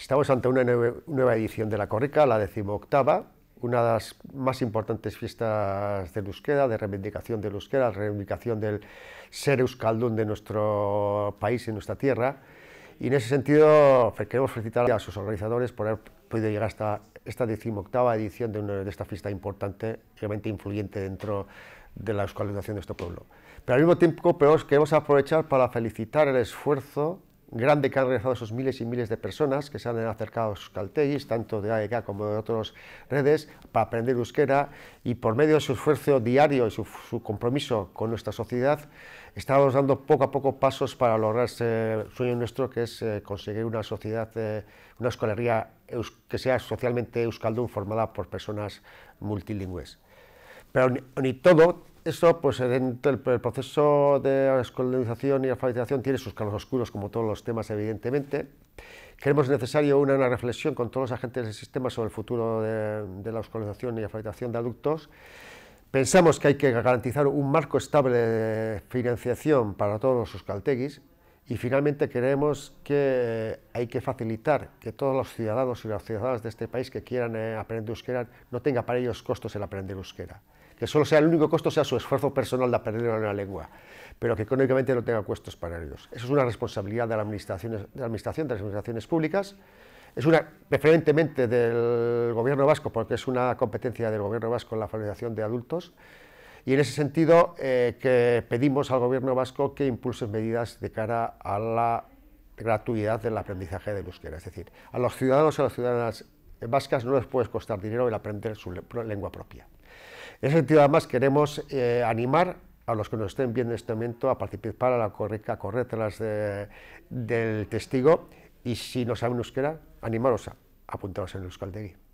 Estamos ante una nueva edición de La Corrica, la decimoctava, una de las más importantes fiestas de euskera, de reivindicación de euskera, reivindicación del ser euskaldun de nuestro país y nuestra tierra. Y en ese sentido queremos felicitar a sus organizadores por haber podido llegar hasta esta decimoctava edición de, de esta fiesta importante, realmente influyente dentro de la euskaldunación de nuestro pueblo. Pero al mismo tiempo queremos aprovechar para felicitar el esfuerzo grande que han realizado esos miles y miles de personas que se han acercado a sus tanto de AEK como de otras redes, para aprender euskera y por medio de su esfuerzo diario y su, compromiso con nuestra sociedad, estamos dando poco a poco pasos para lograr ese sueño nuestro que es eh, conseguir una sociedad, eh, una escolaría que sea socialmente euskaldun formada por personas multilingües. Pero ni, todo eso, pues dentro del el proceso de escolarización y alfabetización tiene sus calos oscuros, como todos los temas, evidentemente. Creemos necesario una, reflexión con todos los agentes del sistema sobre el futuro de, la escolarización y alfabetización de adultos. Pensamos que hay que garantizar un marco estable de financiación para todos los euskalteguis, y finalmente queremos que eh, hay que facilitar que todos los ciudadanos y las ciudadanas de este país que quieran eh, aprender euskera no tenga para ellos costos el aprender euskera. Que solo sea el único costo sea su esfuerzo personal de aprender una lengua, pero que económicamente no tenga costos para ellos. Eso es una responsabilidad de la administración, de las administraciones públicas. Es una preferentemente del gobierno vasco, porque es una competencia del gobierno vasco en la formación de adultos, y en ese sentido eh, que pedimos al gobierno vasco que impulse medidas de cara a la gratuidad del aprendizaje de euskera, es decir, a los ciudadanos y a las ciudadanas vascas no les puede costar dinero el aprender su lengua propia. En ese sentido, además, queremos eh, animar a los que nos estén viendo en este momento a participar a la correcta, del testigo y si no saben euskera, animaros a apuntaros en Euskaldegui.